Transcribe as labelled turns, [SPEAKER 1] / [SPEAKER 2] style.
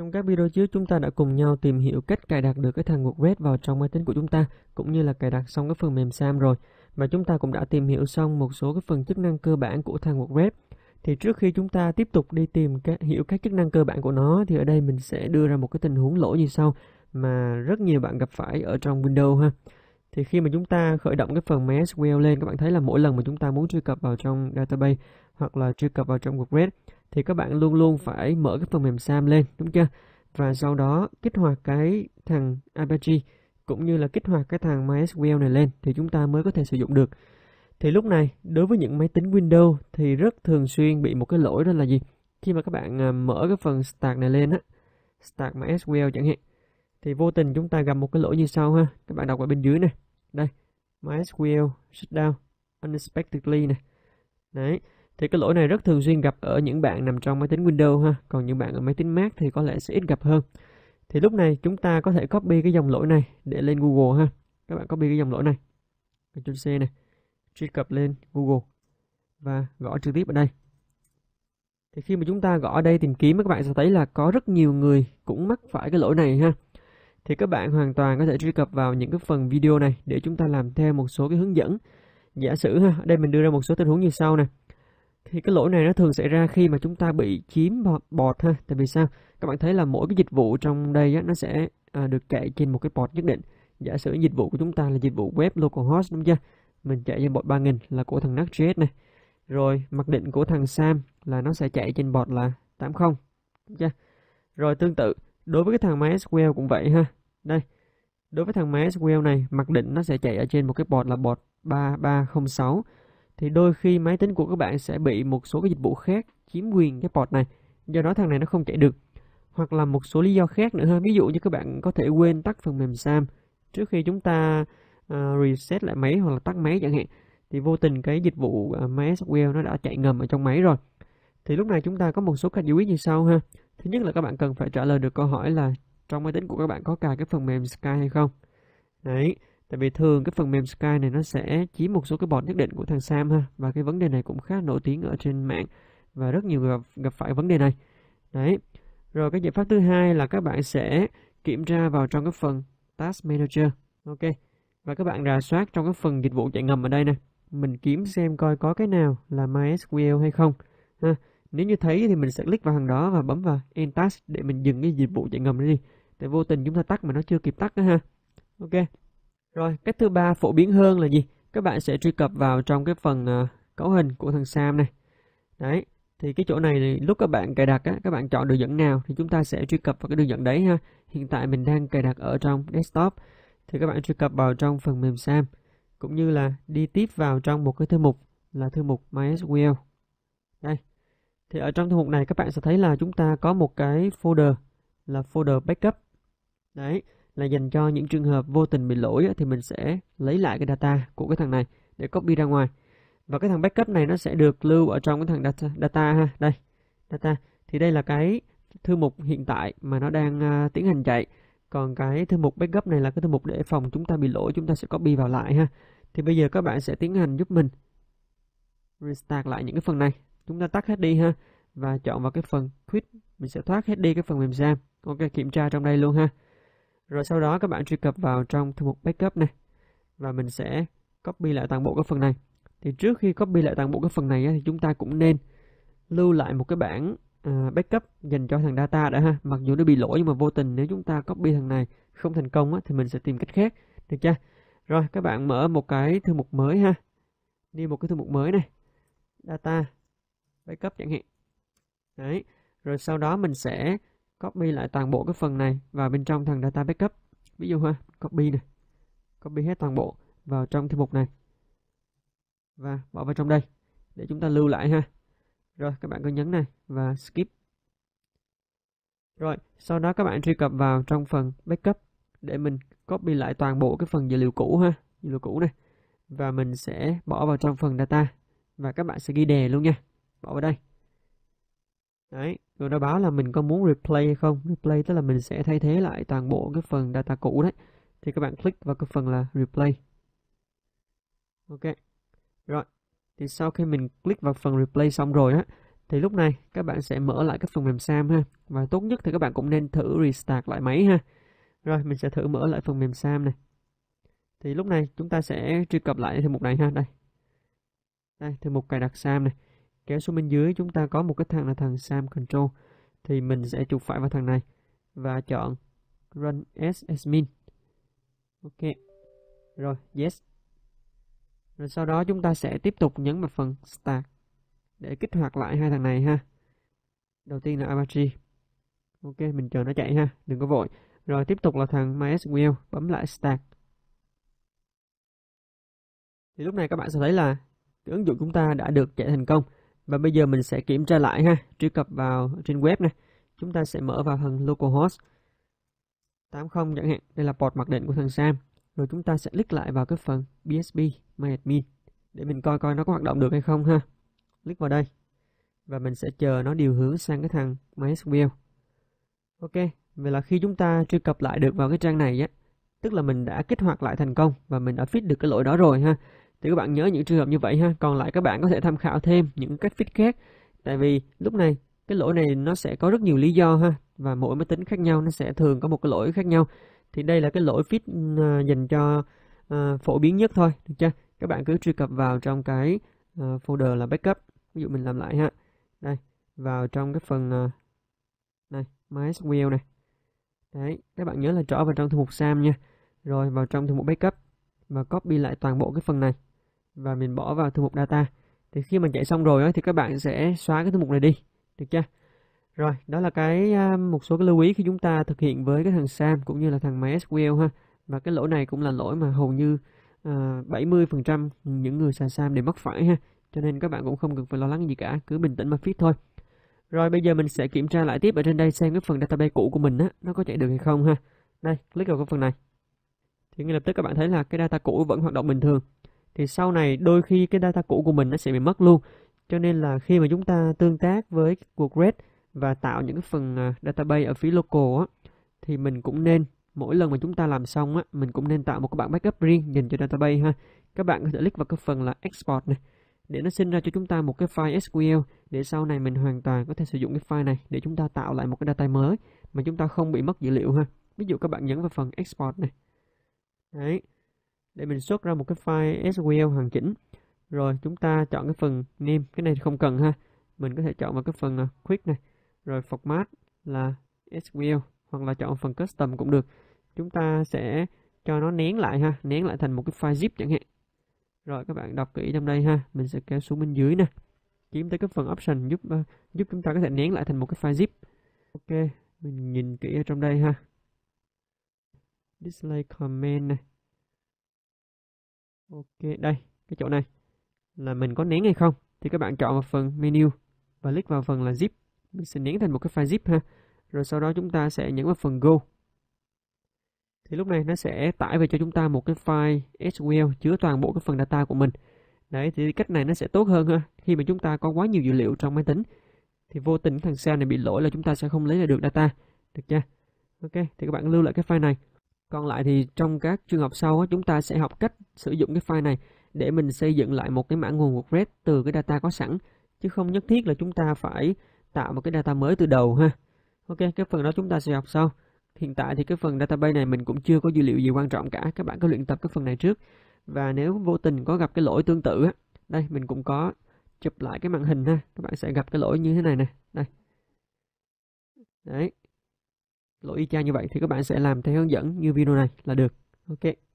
[SPEAKER 1] Trong các video trước chúng ta đã cùng nhau tìm hiểu cách cài đặt được cái thằng Google Red vào trong máy tính của chúng ta cũng như là cài đặt xong cái phần mềm SAM rồi và chúng ta cũng đã tìm hiểu xong một số cái phần chức năng cơ bản của thằng Google Red. Thì trước khi chúng ta tiếp tục đi tìm các hiểu các chức năng cơ bản của nó thì ở đây mình sẽ đưa ra một cái tình huống lỗi như sau mà rất nhiều bạn gặp phải ở trong Windows ha. Thì khi mà chúng ta khởi động cái phần MySQL lên các bạn thấy là mỗi lần mà chúng ta muốn truy cập vào trong database hoặc là truy cập vào trong Google Red thì các bạn luôn luôn phải mở cái phần mềm SAM lên đúng chưa? Và sau đó kích hoạt cái thằng Apache cũng như là kích hoạt cái thằng MySQL này lên thì chúng ta mới có thể sử dụng được. Thì lúc này đối với những máy tính Windows thì rất thường xuyên bị một cái lỗi đó là gì? Khi mà các bạn à, mở cái phần Start này lên á, Start MySQL chẳng hạn, thì vô tình chúng ta gặp một cái lỗi như sau ha. Các bạn đọc ở bên dưới này. Đây, MySQL shutdown unexpectedly này. Đấy, thì cái lỗi này rất thường xuyên gặp ở những bạn nằm trong máy tính Windows ha còn những bạn ở máy tính Mac thì có lẽ sẽ ít gặp hơn thì lúc này chúng ta có thể copy cái dòng lỗi này để lên Google ha các bạn copy cái dòng lỗi này Ctrl C này truy cập lên Google và gõ trực tiếp ở đây thì khi mà chúng ta gõ ở đây tìm kiếm các bạn sẽ thấy là có rất nhiều người cũng mắc phải cái lỗi này ha thì các bạn hoàn toàn có thể truy cập vào những cái phần video này để chúng ta làm theo một số cái hướng dẫn giả sử ha ở đây mình đưa ra một số tình huống như sau này thì cái lỗi này nó thường xảy ra khi mà chúng ta bị chiếm bọt, bọt ha tại vì sao các bạn thấy là mỗi cái dịch vụ trong đây á, nó sẽ à, được chạy trên một cái bọt nhất định giả sử dịch vụ của chúng ta là dịch vụ web localhost đúng chưa mình chạy trên bọt 3000 là của thằng Nux.js này rồi mặc định của thằng Sam là nó sẽ chạy trên bọt là 80 đúng chưa rồi tương tự đối với cái thằng MySQL cũng vậy ha đây đối với thằng MySQL này mặc định nó sẽ chạy ở trên một cái bọt là port 3306 thì đôi khi máy tính của các bạn sẽ bị một số cái dịch vụ khác chiếm quyền cái port này do đó thằng này nó không chạy được hoặc là một số lý do khác nữa ha ví dụ như các bạn có thể quên tắt phần mềm SAM trước khi chúng ta uh, reset lại máy hoặc là tắt máy chẳng hạn thì vô tình cái dịch vụ uh, máy SQL nó đã chạy ngầm ở trong máy rồi thì lúc này chúng ta có một số cách lưu ý như sau ha thứ nhất là các bạn cần phải trả lời được câu hỏi là trong máy tính của các bạn có cài cái phần mềm Sky hay không đấy Tại vì thường cái phần mềm Sky này nó sẽ chiếm một số cái bọt nhất định của thằng Sam ha. Và cái vấn đề này cũng khá nổi tiếng ở trên mạng và rất nhiều người gặp, gặp phải vấn đề này. Đấy. Rồi cái giải pháp thứ hai là các bạn sẽ kiểm tra vào trong cái phần Task Manager. Ok. Và các bạn rà soát trong cái phần dịch vụ chạy ngầm ở đây nè. Mình kiếm xem coi có cái nào là MySQL hay không. Ha. Nếu như thấy thì mình sẽ click vào hàng đó và bấm vào End Task để mình dừng cái dịch vụ chạy ngầm đi. Tại vô tình chúng ta tắt mà nó chưa kịp tắt đó ha. Ok. Rồi, cách thứ ba phổ biến hơn là gì? Các bạn sẽ truy cập vào trong cái phần uh, cấu hình của thằng Sam này. Đấy, thì cái chỗ này lúc các bạn cài đặt á, các bạn chọn đường dẫn nào thì chúng ta sẽ truy cập vào cái đường dẫn đấy ha. Hiện tại mình đang cài đặt ở trong desktop. Thì các bạn truy cập vào trong phần mềm Sam cũng như là đi tiếp vào trong một cái thư mục là thư mục MySQL. Đây. Thì ở trong thư mục này các bạn sẽ thấy là chúng ta có một cái folder là folder backup. Đấy là dành cho những trường hợp vô tình bị lỗi thì mình sẽ lấy lại cái data của cái thằng này để copy ra ngoài và cái thằng backup này nó sẽ được lưu ở trong cái thằng data, data ha đây data thì đây là cái thư mục hiện tại mà nó đang uh, tiến hành chạy còn cái thư mục backup này là cái thư mục để phòng chúng ta bị lỗi chúng ta sẽ copy vào lại ha thì bây giờ các bạn sẽ tiến hành giúp mình restart lại những cái phần này chúng ta tắt hết đi ha và chọn vào cái phần quit mình sẽ thoát hết đi cái phần mềm ra ok kiểm tra trong đây luôn ha rồi sau đó các bạn truy cập vào trong thư mục backup này và mình sẽ copy lại toàn bộ cái phần này. Thì trước khi copy lại toàn bộ cái phần này thì chúng ta cũng nên lưu lại một cái bản à, backup dành cho thằng data đã ha. Mặc dù nó bị lỗi nhưng mà vô tình nếu chúng ta copy thằng này không thành công á, thì mình sẽ tìm cách khác. Được chưa? Rồi các bạn mở một cái thư mục mới ha. Đi một cái thư mục mới này. Data backup chẳng hạn. Đấy. Rồi sau đó mình sẽ copy lại toàn bộ cái phần này vào bên trong thằng data backup ví dụ ha copy này copy hết toàn bộ vào trong thư mục này và bỏ vào trong đây để chúng ta lưu lại ha rồi các bạn cứ nhấn này và skip rồi sau đó các bạn truy cập vào trong phần backup để mình copy lại toàn bộ cái phần dữ liệu cũ ha dữ liệu cũ này và mình sẽ bỏ vào trong phần data và các bạn sẽ ghi đề luôn nha bỏ vào đây Đấy, rồi nó báo là mình có muốn replay hay không. Replay tức là mình sẽ thay thế lại toàn bộ cái phần data cũ đấy. Thì các bạn click vào cái phần là replay. Ok. Rồi. Thì sau khi mình click vào phần replay xong rồi á thì lúc này các bạn sẽ mở lại cái phần mềm SAM ha. Và tốt nhất thì các bạn cũng nên thử restart lại máy ha. Rồi, mình sẽ thử mở lại phần mềm SAM này. Thì lúc này chúng ta sẽ truy cập lại thêm mục này ha, đây. Đây, thêm mục cài đặt SAM này kéo xuống bên dưới chúng ta có một cái thằng là thằng Sam Control thì mình sẽ chuột phải vào thằng này và chọn Run as admin. Ok. Rồi, yes. Rồi sau đó chúng ta sẽ tiếp tục nhấn vào phần Start để kích hoạt lại hai thằng này ha. Đầu tiên là Apache. Ok, mình chờ nó chạy ha, đừng có vội. Rồi tiếp tục là thằng MySQL, bấm lại Start. Thì lúc này các bạn sẽ thấy là cái ứng dụng chúng ta đã được chạy thành công. Và bây giờ mình sẽ kiểm tra lại ha, truy cập vào trên web này. Chúng ta sẽ mở vào phần localhost 80 chẳng hạn, đây là port mặc định của thằng Sam. Rồi chúng ta sẽ click lại vào cái phần bsb myadmin để mình coi coi nó có hoạt động được hay không ha. Click vào đây. Và mình sẽ chờ nó điều hướng sang cái thằng MySQL. Ok, vậy là khi chúng ta truy cập lại được vào cái trang này á, tức là mình đã kích hoạt lại thành công và mình đã fix được cái lỗi đó rồi ha thì các bạn nhớ những trường hợp như vậy ha còn lại các bạn có thể tham khảo thêm những cách fix khác tại vì lúc này cái lỗi này nó sẽ có rất nhiều lý do ha và mỗi máy tính khác nhau nó sẽ thường có một cái lỗi khác nhau thì đây là cái lỗi fix uh, à, dành cho uh, phổ biến nhất thôi được chưa các bạn cứ truy cập vào trong cái uh, folder là backup ví dụ mình làm lại ha đây vào trong cái phần uh, này MySQL này đấy các bạn nhớ là trỏ vào trong thư mục SAM nha rồi vào trong thư mục backup và copy lại toàn bộ cái phần này và mình bỏ vào thư mục data thì khi mình chạy xong rồi thì các bạn sẽ xóa cái thư mục này đi được chưa rồi đó là cái một số cái lưu ý khi chúng ta thực hiện với cái thằng SAM cũng như là thằng MySQL ha và cái lỗi này cũng là lỗi mà hầu như uh, ờ, 70% những người xài SAM đều mắc phải ha cho nên các bạn cũng không cần phải lo lắng gì cả cứ bình tĩnh mà viết thôi rồi bây giờ mình sẽ kiểm tra lại tiếp ở trên đây xem cái phần database cũ của mình á nó có chạy được hay không ha đây click vào cái phần này thì ngay lập tức các bạn thấy là cái data cũ vẫn hoạt động bình thường thì sau này đôi khi cái data cũ của mình nó sẽ bị mất luôn cho nên là khi mà chúng ta tương tác với cuộc red và tạo những cái phần à, database ở phía local á, thì mình cũng nên mỗi lần mà chúng ta làm xong á, mình cũng nên tạo một cái bản backup riêng dành cho database ha. Các bạn có thể click vào cái phần là export này để nó sinh ra cho chúng ta một cái file SQL để sau này mình hoàn toàn có thể sử dụng cái file này để chúng ta tạo lại một cái data mới mà chúng ta không bị mất dữ liệu ha. Ví dụ các bạn nhấn vào phần export này. Đấy, để mình xuất ra một cái file SQL hoàn chỉnh rồi chúng ta chọn cái phần name cái này thì không cần ha mình có thể chọn vào cái phần à, quick này rồi format là SQL hoặc là chọn phần custom cũng được chúng ta sẽ cho nó nén lại ha nén lại thành một cái file zip chẳng hạn rồi các bạn đọc kỹ trong đây ha mình sẽ kéo xuống bên dưới nè kiếm tới cái phần option giúp à, giúp chúng ta có thể nén lại thành một cái file zip ok mình nhìn kỹ ở trong đây ha display comment này ok đây cái chỗ này là mình có nén hay không thì các bạn chọn vào phần menu và click vào phần là zip mình sẽ nén thành một cái file zip ha rồi sau đó chúng ta sẽ nhấn vào phần go thì lúc này nó sẽ tải về cho chúng ta một cái file SQL chứa toàn bộ cái phần data của mình đấy thì cách này nó sẽ tốt hơn ha khi mà chúng ta có quá nhiều dữ liệu trong máy tính thì vô tình thằng xe này bị lỗi là chúng ta sẽ không lấy lại được data được chưa ok thì các bạn lưu lại cái file này còn lại thì trong các trường hợp sau chúng ta sẽ học cách sử dụng cái file này để mình xây dựng lại một cái mã nguồn red từ cái data có sẵn chứ không nhất thiết là chúng ta phải tạo một cái data mới từ đầu ha. Ok, cái phần đó chúng ta sẽ học sau. Hiện tại thì cái phần database này mình cũng chưa có dữ liệu gì quan trọng cả, các bạn có luyện tập cái phần này trước. Và nếu vô tình có gặp cái lỗi tương tự á, đây mình cũng có chụp lại cái màn hình ha, các bạn sẽ gặp cái lỗi như thế này nè, đây. Đấy, lỗi y chang như vậy thì các bạn sẽ làm theo hướng dẫn như video này là được ok